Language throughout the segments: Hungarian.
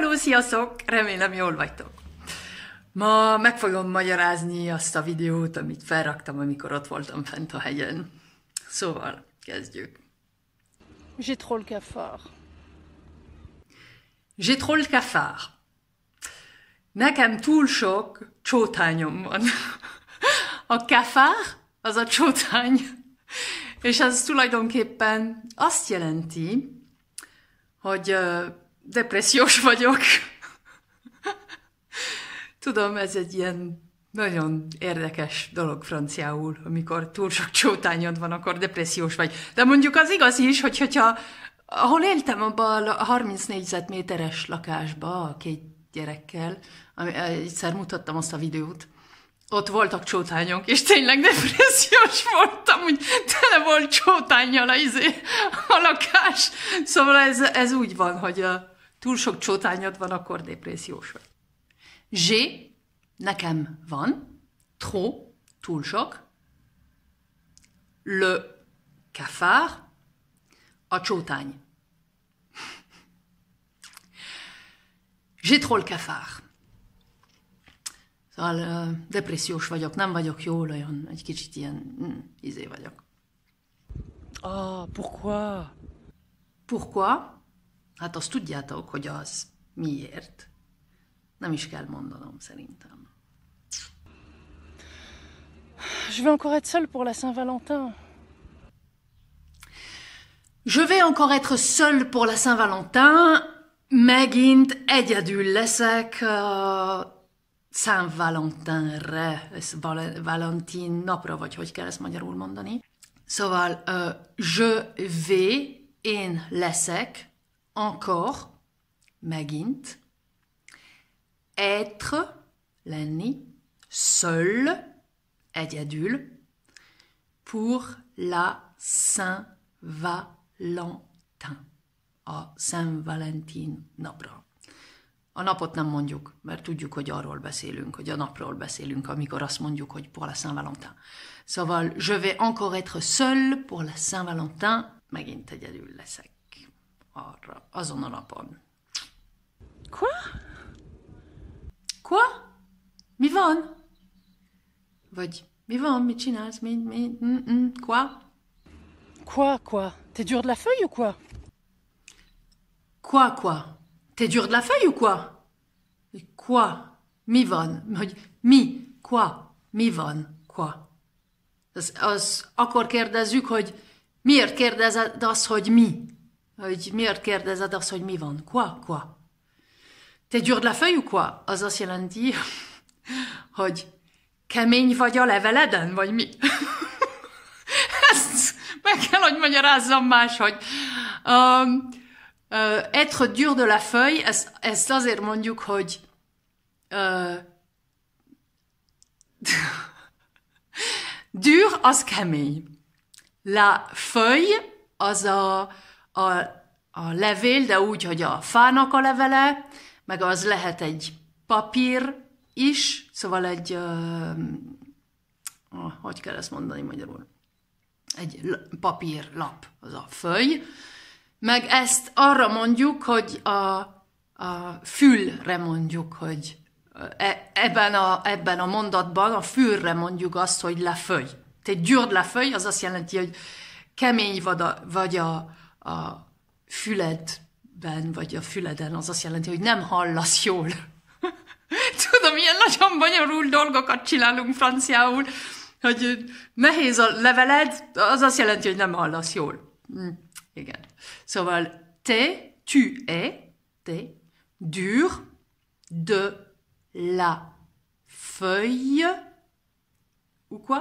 hello, sziasztok! Remélem jól vagytok. Ma meg fogom magyarázni azt a videót, amit felraktam, amikor ott voltam fent a hegyen. Szóval, kezdjük. J'ai trop le cafard. J'ai trop le cafard. Nekem túl sok csótányom van. A kafár az a csótány, és ez tulajdonképpen azt jelenti, hogy depressziós vagyok. Tudom, ez egy ilyen nagyon érdekes dolog franciául, amikor túl sok csótányod van, akkor depressziós vagy. De mondjuk az igaz is, hogy, hogyha ahol éltem abban a 30 négyzetméteres lakásba a két gyerekkel, ami, eh, egyszer mutattam azt a videót, ott voltak csótányok, és tényleg depressziós voltam, hogy tele volt csótányjal a, izé, a lakás. Szóval ez, ez úgy van, hogy a, túl sok csótányod van, akkor depressziós vagy. J'ai, nekem van, trop, túl sok, le cafard, a csótány. J'ai trop le cafard. Szóval uh, depressziós vagyok, nem vagyok jól, olyan egy kicsit ilyen mm, izé vagyok. Ah, pourquoi? Pourquoi? Hát azt tudjátok, hogy az miért. Nem is kell mondanom szerintem. Je vais encore être seule pour la Saint-Valentin. Je vais encore être seule pour la Saint-Valentin. Megint egyedül leszek uh, Saint Valentinre, ez val- Valentin napra, vagy hogy kell ezt magyarul mondani. Szóval uh, je vais, én leszek encore, Magint. Être, l'année, seul, adiadule, pour la Saint-Valentin. Oh, Saint-Valentin napra. A napot nem mondjuk, mert tudjuk, hogy arról beszélünk, hogy a napról beszélünk, amikor azt mondjuk, hogy pour la Saint-Valentin. Szóval, je vais encore être seul pour la Saint-Valentin, megint egyedül leszek. arra, azon a napon. Quoi? Quoi? Mi van? Vagy mi van, mit csinálsz, mi, mi, mm, mm, quoi? Quoi, quoi? T'es dur de la feuille ou quoi? Quoi, quoi? T'es dur de la feuille ou quoi? Quoi? Mi van? Hogy mi? Quoi? Mi van? Quoi? Az, az akkor kérdezzük, hogy miért kérdezed azt, hogy mi? Hogy miért kérdezed azt, hogy mi van? Kua, kua? Te gyúrd le fej, kua? Az azt jelenti, hogy kemény vagy a leveleden, vagy mi? Ezt meg kell, hogy magyarázzam máshogy. Um, uh, être dur de la feuille, ezt, ezt azért mondjuk, hogy uh, dur az kemény. La feuille az a a, a levél, de úgy, hogy a fának a levele, meg az lehet egy papír is, szóval egy, uh, hogy kell ezt mondani magyarul? Egy papírlap, az a föly, meg ezt arra mondjuk, hogy a, a fülre mondjuk, hogy e, ebben, a, ebben a mondatban a fülre mondjuk azt, hogy leföly. Tehát gyűrd leföly, az azt jelenti, hogy kemény vagy a, vagy a, a füledben, vagy a füleden, az azt jelenti, hogy nem hallasz jól. Tudom, ilyen nagyon bonyolult dolgokat csinálunk franciául, hogy nehéz a leveled, az azt jelenti, hogy nem hallasz jól. Mm, igen. Szóval te, tu es, te, dur, de la feuille, ou quoi?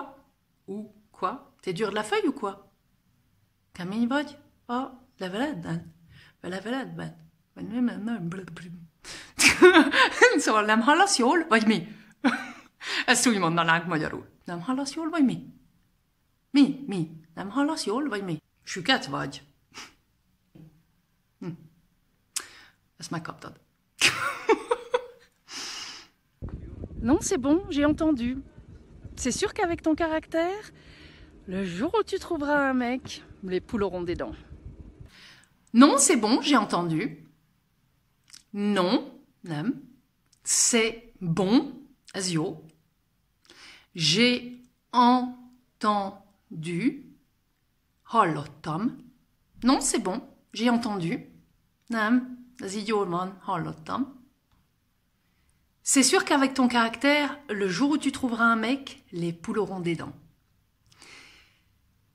Ou quoi? Te dur de la feuille ou quoi? Camille vagy? Oh, la valade, hein. ben, la valade, jól, vagy mi? Ezt úgy mondanánk magyarul. Nem hallasz jól, vagy mi? Mi? Mi? Nem vagy mi? vagy? megkaptad. Non, c'est bon, j'ai entendu. C'est sûr qu'avec ton caractère, le jour où tu trouveras un mec, les poules auront des dents. Non, c'est bon, j'ai entendu. Non, c'est bon, asio. J'ai entendu. Hallottam. Non, c'est bon, j'ai entendu. C'est sûr qu'avec ton caractère, le jour où tu trouveras un mec, les poules auront des dents.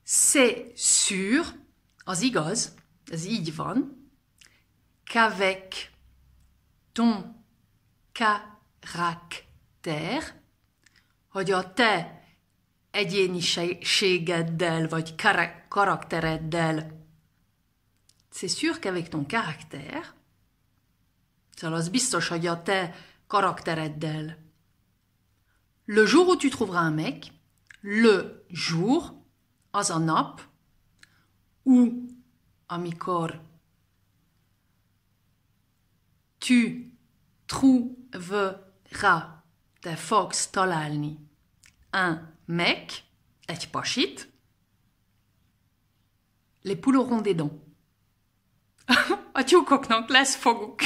C'est sûr, ozigoz, ez így van, qu'avec ton karakter, hogy a te egyéniségeddel vagy karaktereddel. C'est sûr qu'avec ton caractère, szóval az biztos, hogy a te karaktereddel. Le jour où tu trouveras un mec, le jour, az a nap, où à mi corps. Tu trouveras des fox találni un mec, pas pasit, les poules auront des dents. A non hein. euh, les foguk.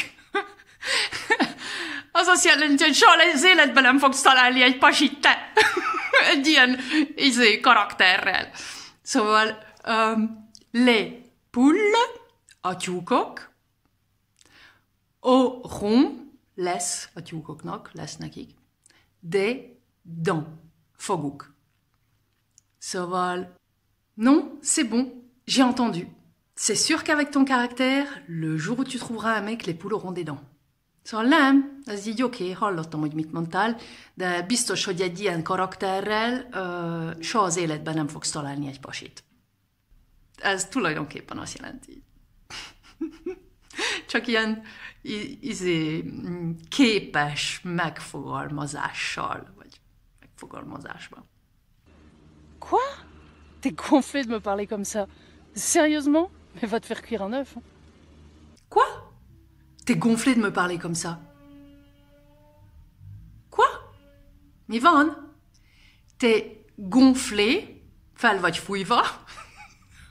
Az azt jelenti, hogy soha az életben nem fogsz találni egy pasit te. egy ilyen izé, caractère réel. um, les poule, a tyúkok, au rond, lesz a tyúkoknak, lesz nekik, de dents, foguk. Szóval, non, c'est bon, j'ai entendu. C'est sûr qu'avec ton caractère, le jour où tu trouveras un mec, les poules auront des dents. Szóval nem, ez így oké, okay, hallottam, hogy mit mondtál, de biztos, hogy egy ilyen karakterrel uh, soha az életben nem fogsz találni egy pasit ez tulajdonképpen azt jelenti. Csak ilyen izé, képes mm, megfogalmazással, vagy megfogalmazásban. Quoi? T'es gonflé de me parler comme ça? Sérieusement? Mais va te faire cuire un œuf. Hein. Quoi? T'es gonflé de me parler comme ça? Quoi? Mi T'es gonflé, fel vagy fújva,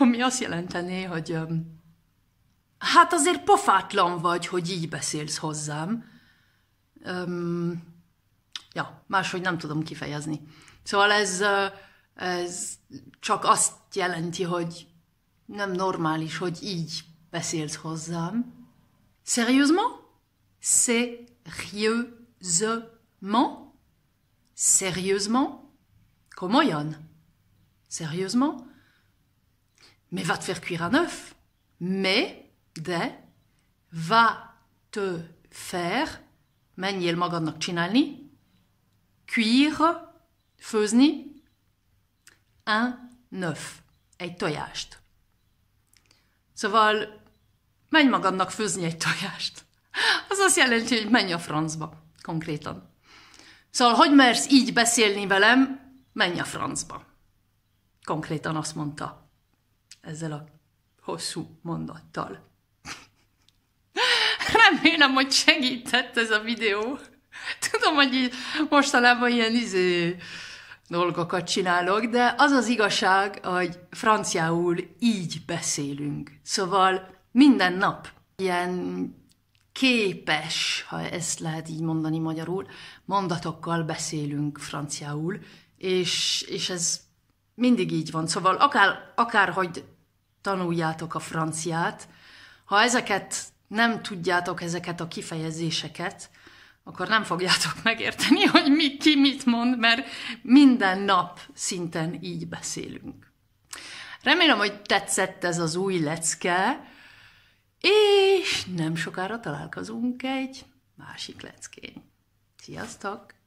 Ami azt jelentené, hogy... Um, hát azért pofátlan vagy, hogy így beszélsz hozzám. Um, ja, máshogy nem tudom kifejezni. Szóval ez, ez csak azt jelenti, hogy nem normális, hogy így beszélsz hozzám. Sérieusement? Sérieusement? Sérieusement? Komolyan? Sérieusement? mais va te faire cuire un œuf. Mais, de, va te faire, manier le magadnak csinálni, cuire, főzni, un œuf, egy tojást. Szóval menj magadnak főzni egy tojást. Az azt jelenti, hogy menj a francba, konkrétan. Szóval, hogy mersz így beszélni velem, menj a francba. Konkrétan azt mondta ezzel a hosszú mondattal. Remélem, hogy segített ez a videó. Tudom, hogy így mostanában ilyen izé dolgokat csinálok, de az az igazság, hogy franciául így beszélünk. Szóval minden nap ilyen képes, ha ezt lehet így mondani magyarul, mondatokkal beszélünk franciául, és, és ez mindig így van. Szóval akár, akárhogy tanuljátok a franciát. Ha ezeket nem tudjátok, ezeket a kifejezéseket, akkor nem fogjátok megérteni, hogy mi, ki mit mond, mert minden nap szinten így beszélünk. Remélem, hogy tetszett ez az új lecke, és nem sokára találkozunk egy másik leckén. Sziasztok!